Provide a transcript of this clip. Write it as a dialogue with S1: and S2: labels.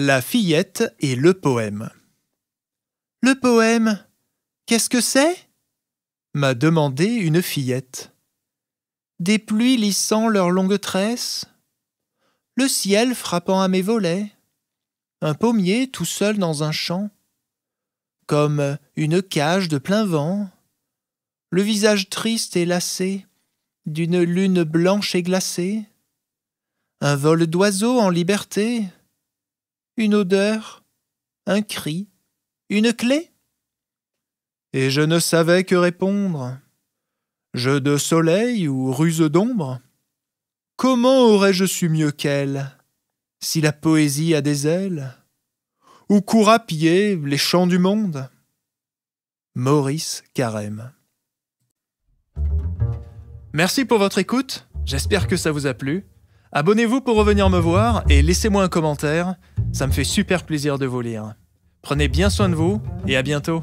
S1: La fillette et le poème. Le poème, qu'est-ce que c'est m'a demandé une fillette. Des pluies lissant leurs longues tresses, le ciel frappant à mes volets, un pommier tout seul dans un champ, comme une cage de plein vent, le visage triste et lassé d'une lune blanche et glacée, un vol d'oiseaux en liberté, une odeur, un cri, une clé Et je ne savais que répondre. Jeu de soleil ou ruse d'ombre Comment aurais-je su mieux qu'elle si la poésie a des ailes Ou court à pied les champs du monde Maurice Carême. Merci pour votre écoute, j'espère que ça vous a plu. Abonnez-vous pour revenir me voir et laissez-moi un commentaire. Ça me fait super plaisir de vous lire. Prenez bien soin de vous et à bientôt.